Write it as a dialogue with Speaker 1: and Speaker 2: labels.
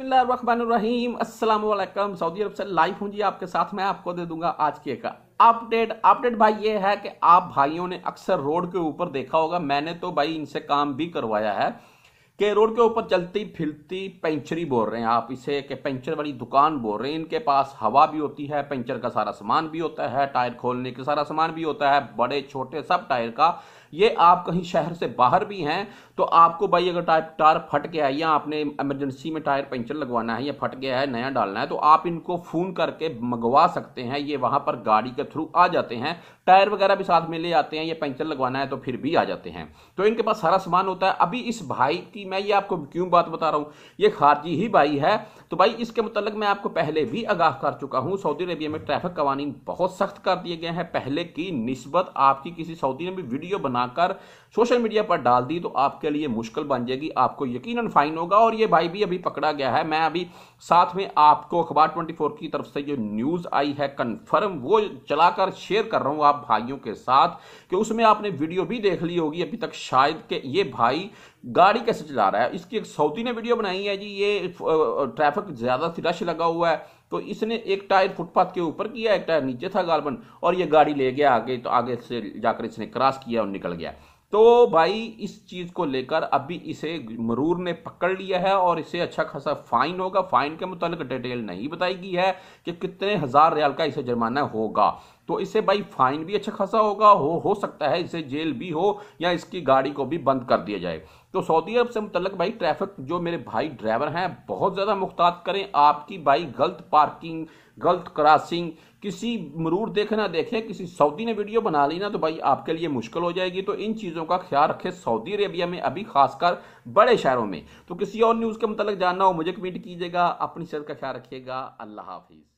Speaker 1: बसमीम असलम सऊदी अरब से लाइव हूँ जी आपके साथ मैं आपको दे दूंगा आज के का अपडेट अपडेट भाई ये है कि आप भाइयों ने अक्सर रोड के ऊपर देखा होगा मैंने तो भाई इनसे काम भी करवाया है कि रोड के ऊपर चलती फिरती पेंचरी बोल रहे हैं आप इसे कि पेंचर वाली दुकान बोल रहे हैं इनके पास हवा भी होती है पेंचर का सारा सामान भी होता है टायर खोलने का सारा सामान भी होता है बड़े छोटे सब टायर का ये आप कहीं शहर से बाहर भी हैं तो आपको भाई अगर टायर टायर फट गया है या आपने इमरजेंसी में टायर पंचर लगवाना है या फट गया है नया डालना है तो आप इनको फ़ोन करके मंगवा सकते हैं ये वहां पर गाड़ी के थ्रू आ जाते हैं टायर वगैरह भी साथ में ले आते हैं या पंचर लगवाना है तो फिर भी आ जाते हैं तो इनके पास सारा सामान होता है अभी इस भाई की मैं ये आपको क्यों बात बता रहा हूँ ये खारजी ही भाई है तो भाई इसके मतलब मैं आपको पहले भी आगाह कर चुका हूँ सऊदी अरेबिया में ट्रैफिक कवानीन बहुत सख्त कर दिए गए हैं पहले की नस्बत आपकी किसी सऊदी ने भी वीडियो बना बनाकर सोशल मीडिया पर डाल दी तो आपके लिए मुश्किल बन जाएगी आपको यकीनन फाइन होगा और ये भाई भी अभी पकड़ा गया है मैं अभी साथ में आपको अखबार 24 की तरफ से जो न्यूज़ आई है कंफर्म वो चलाकर शेयर कर रहा हूं आप भाइयों के साथ कि उसमें आपने वीडियो भी देख ली होगी अभी तक शायद के ये भाई गाड़ी कैसे चला रहा है इसकी एक सऊदी ने वीडियो बनाई है जी ये ट्रैफिक ज़्यादा रश लगा हुआ है तो इसने एक टायर फुटपाथ के ऊपर किया एक टायर नीचे था गालबन और ये गाड़ी ले गया आगे तो आगे से जाकर इसने क्रॉस किया और निकल गया तो भाई इस चीज़ को लेकर अभी इसे मरूर ने पकड़ लिया है और इसे अच्छा खासा फाइन होगा फाइन के मुतालिक डिटेल नहीं बताई गई है कि कितने हज़ार रियाल का इसे जुर्माना होगा तो इसे भाई फाइन भी अच्छा खासा होगा हो हो सकता है इसे जेल भी हो या इसकी गाड़ी को भी बंद कर दिया जाए तो सऊदी अरब से मुतलक भाई ट्रैफिक जो मेरे भाई ड्राइवर हैं बहुत ज़्यादा मुख्तात करें आपकी भाई गलत पार्किंग गलत क्रॉसिंग किसी मरूर देखे ना देखें किसी सऊदी ने वीडियो बना ली ना तो भाई आपके लिए मुश्किल हो जाएगी तो इन चीज़ों का ख्याल रखें सऊदी अरेबिया में अभी खासकर बड़े शहरों में तो किसी और न्यूज़ के मतलब जानना हो मुझे कमेंट कीजिएगा अपनी सेहत का ख्याल रखिएगा अल्लाह हाफिज़